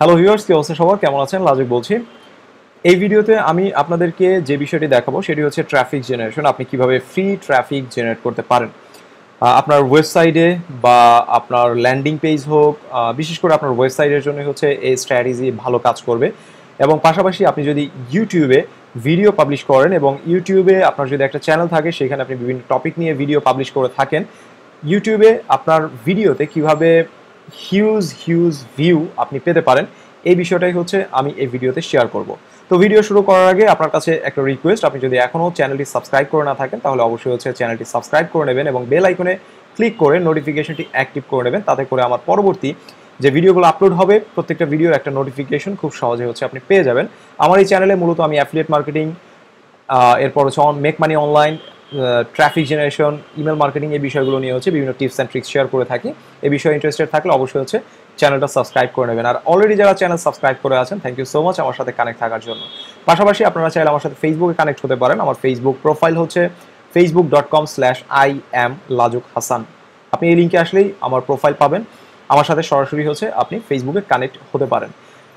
Hello viewers কি অবস্থা সবার কেমন আছেন লাজুক বলছি এই ভিডিওতে আমি আপনাদেরকে যে বিষয়টি দেখাবো সেটি হচ্ছে ট্রাফিক জেনারেশন আপনি কিভাবে ফ্রি ট্রাফিক জেনারেট করতে পারেন আপনার ওয়েবসাইটে বা আপনার ল্যান্ডিং পেজ হোক বিশেষ করে আপনার ওয়েবসাইটের জন্য হচ্ছে এই স্ট্র্যাটেজি ভালো কাজ করবে এবং পাশাপাশি আপনি যদি ইউটিউবে ভিডিও পাবলিশ করেন এবং ইউটিউবে আপনার যদি একটা চ্যানেল থাকে সেখানে আপনি বিভিন্ন টপিক নিয়ে ভিডিও পাবলিশ করে থাকেন ইউটিউবে আপনার ভিডিওতে কিভাবে হিউজ হিউজ ভিউ আপনি পেতে পারেন এই বিষয়টাই হচ্ছে আমি এই ভিডিওতে শেয়ার করব তো ভিডিও শুরু করার আগে আপনার কাছে একটা রিকোয়েস্ট আপনি যদি এখনও চ্যানেলটি সাবস্ক্রাইব করে না থাকেন তাহলে অবশ্যই হচ্ছে চ্যানেলটি সাবস্ক্রাইব করে নেবেন এবং বেল আইকনে ক্লিক করে নোটিফিকেশনটি অ্যাক্টিভ করে নেবেন তাতে করে আমার পরবর্তী যে ভিডিওগুলো আপলোড হবে প্রত্যেকটা ভিডিওর একটা নোটিফিকেশন খুব সহজে হচ্ছে আপনি পেয়ে যাবেন আমার এই চ্যানেলে মূলত আমি অ্যাফিলিয়েট মার্কেটিং এরপর হচ্ছে make money online traffic generation email marketing এই বিষয়গুলো নিয়ে হচ্ছে বিভিন্ন টিপস অ্যান্ড ট্রিক্স শেয়ার করে থাকি এই বিষয়ে ইন্টারেস্টেড থাকলে অবশ্যই হচ্ছে চ্যানেলটা সাবস্ক্রাইব করে নেবেন আর অলরেডি যারা চ্যানেল সাবস্ক্রাইব করে আছেন থ্যাংক ইউ সো মাচ আমার সাথে কানেক্ট থাকার জন্য পাশাপাশি আপনারা চাইলে আমার সাথে ফেসবুকে কানেক্ট হতে পারেন আমার ফেসবুক প্রোফাইল হচ্ছে Facebook dot com slash I am Lajuk Hasan আপনি এই লিঙ্কে আসলেই আমার প্রোফাইল পাবেন আমার সাথে সরাসরি হচ্ছে আপনি ফেসবুকে কানেক্ট হতে পারেন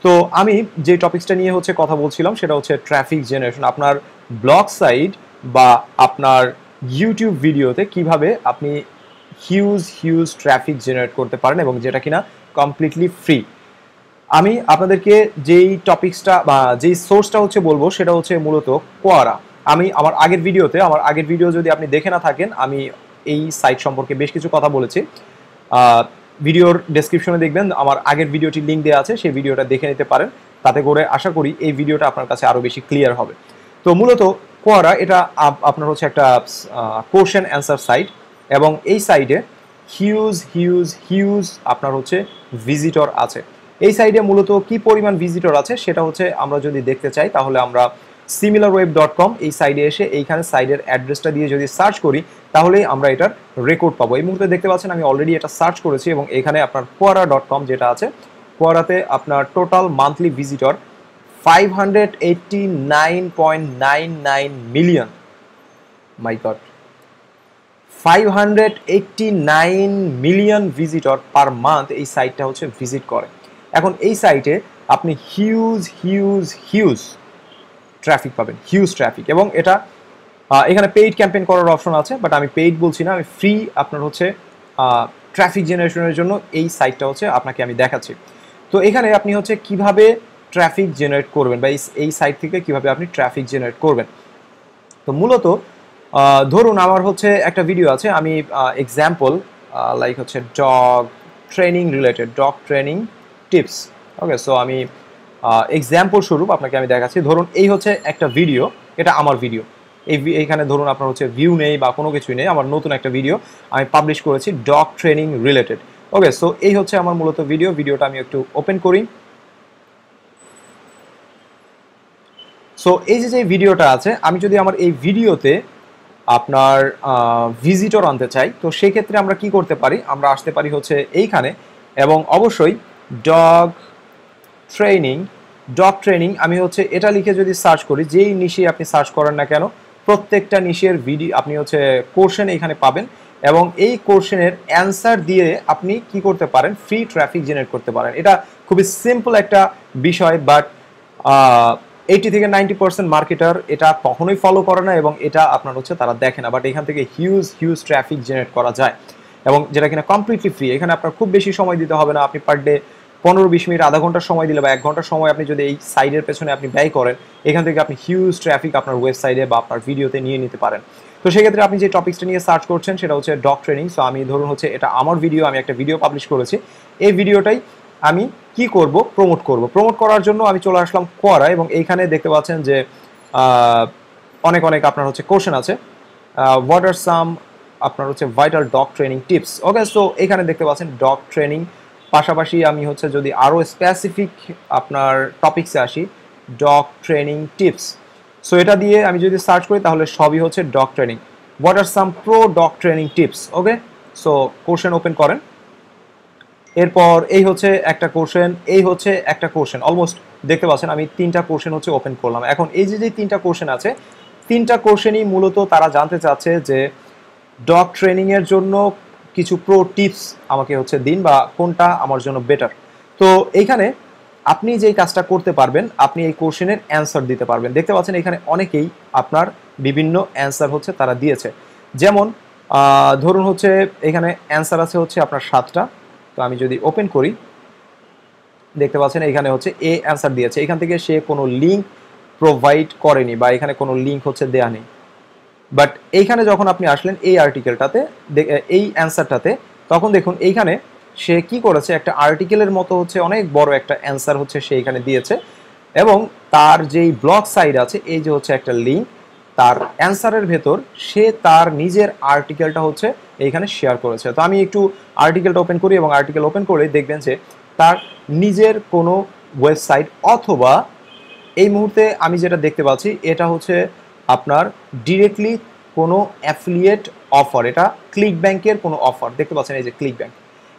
তো আমি যে টপিকসটা নিয়ে হচ্ছে কথা বলছিলাম সেটা হচ্ছে ট্রাফিক জেনারেশন আপনার ব্লগ সাইড বা আপনার ইউটিউব ভিডিওতে কিভাবে আপনি হিউজ হিউজ ট্রাফিক জেনারেট করতে পারেন এবং যেটা কিনা কমপ্লিটলি ফ্রি আমি আপনাদেরকে যেই টপিক্সটা বা যেই সোর্সটা হচ্ছে বলবো সেটা হচ্ছে মূলত কোয়ারা আমি আমার আগের ভিডিওতে আমার আগের ভিডিও যদি আপনি দেখে না থাকেন আমি এই সাইট সম্পর্কে বেশ কিছু কথা বলেছি ভিডিওর ডেসক্রিপশনে দেখবেন আমার আগের ভিডিওটি লিঙ্ক দেওয়া আছে সেই ভিডিওটা দেখে নিতে পারেন তাতে করে আশা করি এই ভিডিওটা আপনার কাছে আরও বেশি ক্লিয়ার হবে তো মূলত কোয়ারা এটা আপনার হচ্ছে একটা কোশ্চেন অ্যান্সার সাইট এবং এই সাইডে হিউজ হিউজ হিউজ আপনার হচ্ছে ভিজিটর আছে এই সাইডে মূলত কি পরিমাণ ভিজিটর আছে সেটা হচ্ছে আমরা যদি দেখতে চাই তাহলে আমরা সিমিলার ওয়েব ডট কম এই সাইডে এসে এইখানে সাইডের অ্যাড্রেসটা দিয়ে যদি সার্চ করি তাহলেই আমরা এটার রেকর্ড পাবো এই মুহূর্তে দেখতে পাচ্ছেন আমি অলরেডি এটা সার্চ করেছি এবং এখানে আপনার কোয়ারা ডট কম যেটা আছে কোয়ারাতে আপনার total monthly visitor 589.99 million. My god. 589 million visitor per month এই সাইটটা হচ্ছে ভিজিট করে এখন এই সাইটে আপনি হিউজ হিউজ হিউজ ট্রাফিক পাবেন হিউজ ট্রাফিক এবং এটা এখানে পেইড ক্যাম্পেইন করার অপশন আছে বাট আমি পেইড বলছি না আমি ফ্রি আপনার হচ্ছে ট্রাফিক জেনারেশনের জন্য এই সাইটটা হচ্ছে আপনাকে আমি দেখাচ্ছি তো এখানে আপনি হচ্ছে কিভাবে ট্রাফিক জেনারেট করবেন বা এই সাইট থেকে কিভাবে আপনি ট্রাফিক জেনারেট করবেন তো মূলত ধরুন আমার হচ্ছে একটা ভিডিও আছে আমি এক্সাম্পল লাইক হচ্ছে dog training related dog training tips okay so আমি এক্সাম্পল স্বরূপ আপনাকে আমি দেখাচ্ছি ধরুন এই হচ্ছে একটা ভিডিও এটা আমার ভিডিও এই এইখানে ধরুন আপনার হচ্ছে ভিউ নেই বা কোনো কিছুই নেই আমার নতুন একটা ভিডিও আমি পাবলিশ করেছি dog training related okay so এই হচ্ছে আমার মূলত ভিডিও ভিডিওটা আমি একটু ওপেন করি সো এই যে ভিডিওটা আছে আমি যদি আমার এই ভিডিওতে আপনার ভিজিটর আনতে চাই তো সেক্ষেত্রে আমরা কি করতে পারি আমরা আসতে পারি হচ্ছে এইখানে এবং অবশ্যই ডগ ট্রেনিং ডগ ট্রেনিং আমি হচ্ছে এটা লিখে যদি সার্চ করি যেই নিশে আপনি সার্চ করেন না কেন প্রত্যেকটা নিশের ভিডিও আপনি হচ্ছে কোর্শন এখানে পাবেন এবং এই কোর্শনের অ্যান্সার দিয়ে আপনি কি করতে পারেন ফ্রি ট্রাফিক জেনারেট করতে পারেন এটা খুবই সিম্পল একটা বিষয় বাট এইটি থেকে নাইনটি পার্সেন্ট মার্কেটার এটা কখনোই ফলো করে না এবং এটা আপনার হচ্ছে তারা দেখে না বাট এখান থেকে হিউজ হিউজ ট্রাফিক জেনারেট করা যায় এবং যেটা কিনা কমপ্লিটলি ফ্রি এখানে আপনার খুব বেশি সময় দিতে হবে না আপনি পার ডে পনেরো বিশ মিনিট আধা ঘন্টার সময় দিলে বা এক ঘন্টার সময় আপনি যদি এই সাইডের পেছনে আপনি ব্যয় করেন এখান থেকে আপনি হিউজ ট্রাফিক আপনার ওয়েবসাইটে বা আপনার ভিডিওতে নিয়ে নিতে পারেন তো সেক্ষেত্রে আপনি যে টপিক্সটা নিয়ে সার্চ করছেন সেটা হচ্ছে ডক ট্রেনিং সো আমি ধরুন হচ্ছে এটা আমার ভিডিও আমি একটা ভিডিও পাবলিশ করেছি এই ভিডিওটাই আমি কি করব প্রমোট করব প্রমোট করার জন্য আমি চলে আসলাম কোয়ারা এবং এইখানে দেখতে পাচ্ছেন যে অনেক অনেক আপনার হচ্ছে কোশ্চেন আছে হোয়াট আর সাম আপনার হচ্ছে vital dog training tips okay so এখানে দেখতে পাচ্ছেন ডগ ট্রেনিং পাশাপাশি আমি হচ্ছে যদি আরও স্পেসিফিক আপনার টপিক্সে আসি ডগ ট্রেনিং টিপস সো এটা দিয়ে আমি যদি সার্চ করি তাহলে সবই হচ্ছে dog training what are some pro dog training tips okay so question open করেন এরপর এই হচ্ছে একটা কোশ্চেন এই হচ্ছে একটা কোশ্চেন অলমোস্ট দেখতে পাচ্ছেন আমি তিনটা কোশ্চেন হচ্ছে ওপেন করলাম এখন এই যে যে তিনটা কোশ্চেন আছে তিনটা কোশ্চেনই মূলত তারা জানতে চাচ্ছে যে ডগ ট্রেনিংয়ের জন্য কিছু প্রো টিপস আমাকে হচ্ছে দিন বা কোনটা আমার জন্য বেটার তো এইখানে আপনি যেই কাজটা করতে পারবেন আপনি এই কোশ্চেনের অ্যান্সার দিতে পারবেন দেখতে পাচ্ছেন এখানে অনেকেই আপনার বিভিন্ন অ্যান্সার হচ্ছে তারা দিয়েছে যেমন ধরুন হচ্ছে এখানে অ্যান্সার আছে হচ্ছে আপনার সাতটা তো আমি যদি ওপেন করি দেখতে পাচ্ছেন এখানে হচ্ছে এ অ্যান্সার দিয়েছে এখান থেকে সে কোনো লিঙ্ক প্রোভাইড করেনি বা এখানে কোনো লিঙ্ক হচ্ছে দেয়া নেই বাট এইখানে যখন আপনি আসলেন এই আর্টিকেলটাতে এই অ্যান্সারটাতে তখন দেখুন এইখানে সে কি করেছে একটা আর্টিকেলের মতো হচ্ছে অনেক বড় একটা অ্যান্সার হচ্ছে সে এখানে দিয়েছে এবং তার যেই ব্লক সাইড আছে এই যে হচ্ছে একটা লিঙ্ক তার অ্যান্সারের ভেতর সে তার নিজের আর্টিকেলটা হচ্ছে এইখানে শেয়ার করেছে তো আমি একটু আর্টিকেলটা ওপেন করি এবং আর্টিকেল ওপেন করে দেখবেন যে তার নিজের কোনো ওয়েবসাইট অথবা এই মুহূর্তে আমি যেটা দেখতে পাচ্ছি এটা হচ্ছে আপনার ডিরেক্টলি কোনো অ্যাফিলিয়েট অফার এটা ক্লিক ব্যাংকের কোনো অফার দেখতে পাচ্ছেন এই যে ক্লিক ব্যাংক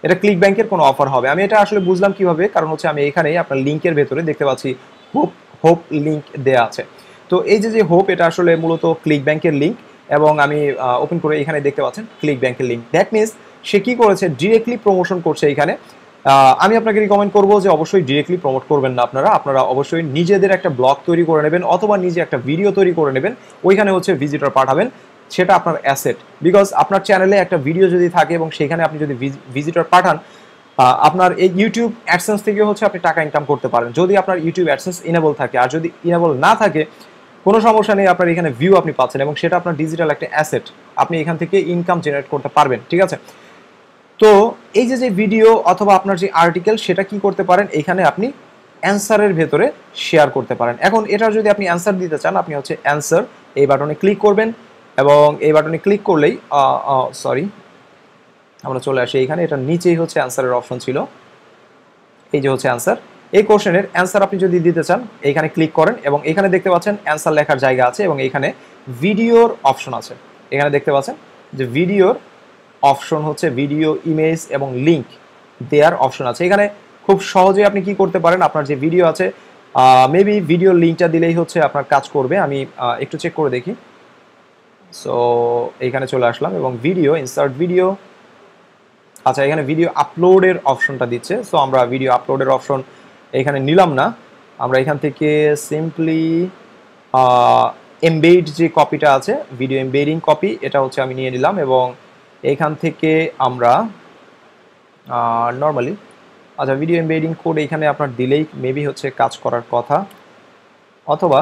এটা ক্লিক ব্যাংকের কোনো অফার হবে আমি এটা আসলে বুঝলাম কিভাবে কারণ হচ্ছে আমি এখানেই আপনার লিঙ্কের ভেতরে দেখতে পাচ্ছি হোপ হোপ লিঙ্ক দেয়া আছে তো এই যে যে হোপ এটা আসলে মূলত ক্লিক ব্যাংকের লিঙ্ক এবং আমি ওপেন করে এখানে দেখতে পাচ্ছেন ক্লিক ব্যাংকের লিঙ্ক দ্যাট মিনস সে কী করেছে ডিরেক্টলি প্রমোশন করছে এখানে আমি আপনাকে রিকমেন্ড করবো যে অবশ্যই ডিরেক্টলি প্রমোট করবেন না আপনারা আপনারা অবশ্যই নিজেদের একটা ব্লগ তৈরি করে নেবেন অথবা নিজে একটা ভিডিও তৈরি করে নেবেন ওইখানে হচ্ছে ভিজিটর পাঠাবেন সেটা আপনার অ্যাসেট বিকজ আপনার চ্যানেলে একটা ভিডিও যদি থাকে এবং সেখানে আপনি যদি ভিজিটর পাঠান আপনার এই ইউটিউব অ্যাডসেন্স থেকে হচ্ছে আপনি টাকা ইনকাম করতে পারেন যদি আপনার ইউটিউব অ্যাডসেন্স ইনেবল থাকে আর যদি ইনেবল না থাকে কোনো সমস্যা নেই আপনার এখানে ভিউ আপনি পাচ্ছেন এবং সেটা আপনার ডিজিটাল একটা অ্যাসেট আপনি এখান থেকে ইনকাম জেনারেট করতে পারবেন ঠিক আছে তো এই যে যে ভিডিও অথবা আপনার যে আর্টিকেল সেটা কি করতে পারেন এখানে আপনি অ্যান্সারের ভেতরে শেয়ার করতে পারেন এখন এটা যদি আপনি অ্যান্সার দিতে চান আপনি হচ্ছে অ্যান্সার এই বাটনে ক্লিক করবেন এবং এই বাটনে ক্লিক করলেই সরি আমরা চলে আসি এইখানে এটা নিচেই হচ্ছে অ্যান্সারের অপশন ছিল এই যে হচ্ছে অ্যান্সার এই কোশ্চেনের অ্যান্সার আপনি যদি দিতে চান এইখানে ক্লিক করেন এবং এখানে দেখতে পাচ্ছেন অ্যান্সার লেখার জায়গা আছে এবং এখানে ভিডিওর অপশন আছে এখানে দেখতে পাচ্ছেন যে ভিডিওর অপশন হচ্ছে ভিডিও ইমেজ এবং লিঙ্ক দেয়ার অপশন আছে এখানে খুব সহজে আপনি কি করতে পারেন আপনার যে ভিডিও আছে মেবি ভিডিও লিঙ্কটা দিলেই হচ্ছে আপনার কাজ করবে আমি একটু চেক করে দেখি সো এইখানে চলে আসলাম এবং ভিডিও ইনসার্ট ভিডিও আচ্ছা এখানে ভিডিও আপলোডের অপশনটা দিচ্ছে সো আমরা ভিডিও আপলোডের অপশন এখানে নিলাম না আমরা এখান থেকে সিম্পলি এমবেড যে কপিটা আছে ভিডিও এমবেডিং কপি এটা হচ্ছে আমি নিয়ে নিলাম এবং এখান থেকে আমরা নর্মালি আচ্ছা ভিডিও এমবেডিং কোড এখানে আপনার দিলেই মেবি হচ্ছে কাজ করার কথা অথবা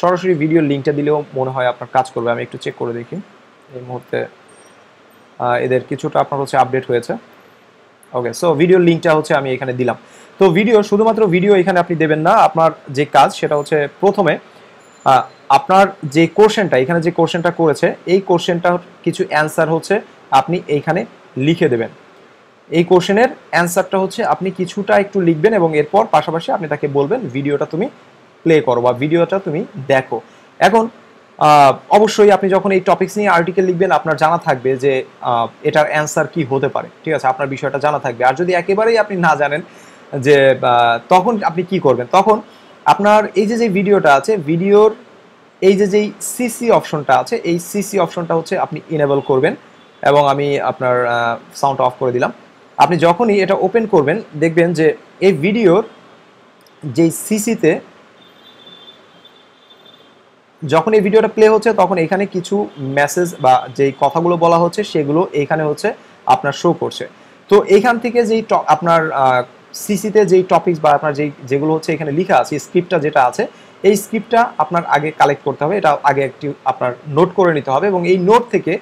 সরাসরি ভিডিও লিঙ্কটা দিলেও মনে হয় আপনার কাজ করবে আমি একটু চেক করে দেখি এই মুহূর্তে এদের কিছুটা আপনার হচ্ছে আপডেট হয়েছে ওকে সো ভিডিও লিঙ্কটা হচ্ছে আমি এখানে দিলাম তো ভিডিও শুধুমাত্র ভিডিও এখানে আপনি দেবেন না আপনার যে কাজ সেটা হচ্ছে প্রথমে আপনার যে কোশ্চেনটা এখানে যে কোশ্চেনটা করেছে এই কোশ্চেনটার কিছু অ্যান্সার হচ্ছে আপনি এইখানে লিখে দেবেন এই কোশ্চেনের অ্যান্সারটা হচ্ছে আপনি কিছুটা একটু লিখবেন এবং এরপর পাশাপাশি আপনি তাকে বলবেন ভিডিওটা তুমি প্লে করো বা ভিডিওটা তুমি দেখো এখন অবশ্যই আপনি যখন এই টপিক্স নিয়ে আর্টিকেল লিখবেন আপনার জানা থাকবে যে এটার অ্যান্সার কি হতে পারে ঠিক আছে আপনার বিষয়টা জানা থাকবে আর যদি একেবারেই আপনি না জানেন যে তখন আপনি কি করবেন তখন আপনার এই যে যে ভিডিওটা আছে ভিডিওর এই যে যেই সিসি অপশনটা আছে এই সিসি অপশনটা হচ্ছে আপনি ইনেবল করবেন এবং আমি আপনার সাউন্ড অফ করে দিলাম আপনি যখনই এটা ওপেন করবেন দেখবেন যে এই ভিডিওর যেই সিসিতে যখন এই ভিডিওটা প্লে হচ্ছে তখন এখানে কিছু মেসেজ বা যেই কথাগুলো বলা হচ্ছে সেগুলো এখানে হচ্ছে আপনার শো করছে তো এইখান থেকে যেই আপনার সিসিতে যেই টপিকস বা আপনার যেই যেগুলো হচ্ছে এখানে লেখা আছে স্ক্রিপ্টটা যেটা আছে এই স্ক্রিপ্টটা আপনার আগে কালেক্ট করতে হবে এটা আগে একটি আপনার নোট করে নিতে হবে এবং এই নোট থেকে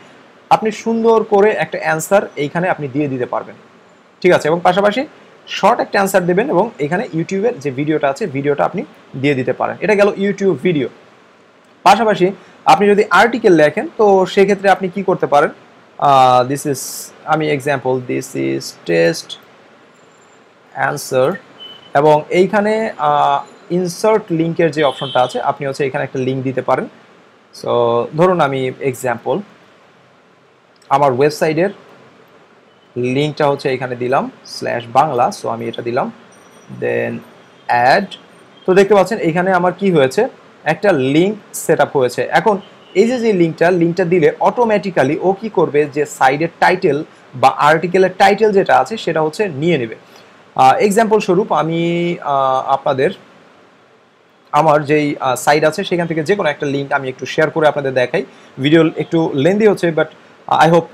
আপনি সুন্দর করে একটা অ্যান্সার এইখানে আপনি দিয়ে দিতে পারবেন ঠিক আছে এবং পাশাপাশি শর্ট একটা অ্যান্সার দেবেন এবং এখানে ইউটিউবের যে ভিডিওটা আছে ভিডিওটা আপনি দিয়ে দিতে পারেন এটা গেল ইউটিউব ভিডিও পাশাপাশি আপনি যদি আর্টিকেল লেখেন তো সেক্ষেত্রে আপনি কি করতে পারেন দিস ইজ আমি example this is test answer এবং এইখানে ইনসার্ট লিঙ্কের যে অপশনটা আছে আপনি হচ্ছে এখানে একটা লিঙ্ক দিতে পারেন সো ধরুন আমি এক্সাম্পল আমার ওয়েবসাইটের লিঙ্কটা হচ্ছে এখানে দিলাম স্ল্যাশ বাংলা সো আমি এটা দিলাম দেন অ্যাড তো দেখতে পাচ্ছেন এখানে আমার কি হয়েছে একটা লিঙ্ক সেট হয়েছে এখন এই যে যে লিঙ্কটা লিঙ্কটা দিলে অটোমেটিক্যালি ও কি করবে যে সাইডের টাইটেল বা আর্টিকেলের টাইটেল যেটা আছে সেটা হচ্ছে নিয়ে নেবে এক্সাম্পল স্বরূপ আমি আপনাদের আমার যেই সাইট আছে সেখান থেকে যে কোনো একটা লিঙ্ক আমি একটু শেয়ার করে আপনাদের দেখাই ভিডিও একটু লেন্দি হচ্ছে but I hope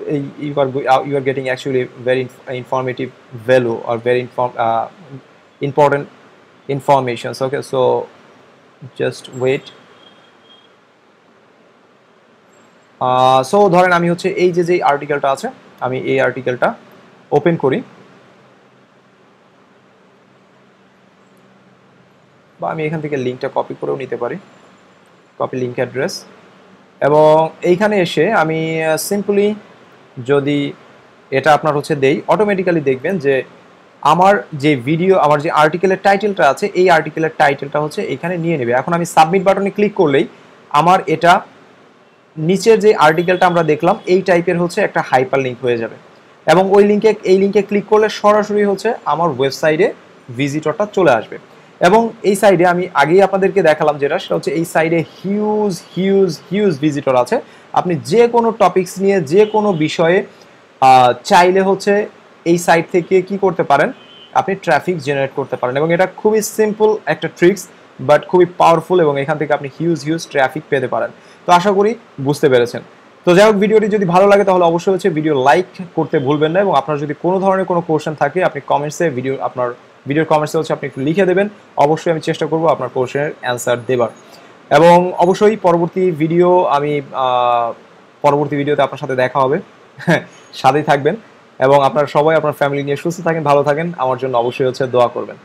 you are you are getting actually very informative value আর very inform important informations okay so just wait so ধরেন আমি হচ্ছে এই যে যে আর্টিকেলটা আছে আমি এই আর্টিকেলটা ওপেন করি বা আমি এখান থেকে লিঙ্কটা কপি করেও নিতে পারি কপি লিঙ্ক অ্যাড্রেস এবং এইখানে এসে আমি সিম্পলি uh, যদি এটা আপনার হচ্ছে দেই অটোমেটিক্যালি দেখবেন যে আমার যে ভিডিও আমার যে আর্টিকেলের টাইটেলটা আছে এই আর্টিকেলের টাইটেলটা হচ্ছে এখানে নিয়ে নেবে এখন আমি সাবমিট বাটনে ক্লিক করলেই আমার এটা নিচের যে আর্টিকেলটা আমরা দেখলাম এই টাইপের হচ্ছে একটা হাইপার লিঙ্ক হয়ে যাবে এবং ওই লিঙ্কে এই লিঙ্কে ক্লিক করলে সরাসরি হচ্ছে আমার ওয়েবসাইটে ভিজিটরটা চলে আসবে এবং এই সাইডে আমি আগেই আপনাদেরকে দেখালাম যেটা সেটা হচ্ছে এই সাইডে হিউজ হিউজ হিউজ ভিজিটর আছে আপনি যে কোনো টপিকস নিয়ে যে কোনো বিষয়ে চাইলে হচ্ছে এই সাইট থেকে কি করতে পারেন আপনি ট্রাফিক জেনারেট করতে পারেন এবং এটা খুবই সিম্পল একটা ট্রিক্স বাট খুবই পাওয়ারফুল এবং এখান থেকে আপনি হিউজ হিউজ ট্রাফিক পেতে পারেন তো আশা করি বুঝতে পেরেছেন তো যাই হোক ভিডিওটি যদি ভালো লাগে তাহলে অবশ্যই হচ্ছে ভিডিও লাইক করতে ভুলবেন না এবং আপনার যদি কোনো ধরনের কোনো কোয়েশন থাকে আপনি কমেন্টসে ভিডিও আপনার ভিডিওর কমেন্টসে হচ্ছে আপনি একটু লিখে দেবেন অবশ্যই আমি চেষ্টা করব আপনার কোয়েশনের অ্যান্সার দেবার এবং অবশ্যই পরবর্তী ভিডিও আমি পরবর্তী ভিডিওতে আপনার সাথে দেখা হবে সাথেই থাকবেন এবং আপনার সবাই আপনার ফ্যামিলি নিয়ে সুস্থ থাকেন ভালো থাকেন আমার জন্য অবশ্যই হচ্ছে দোয়া করবেন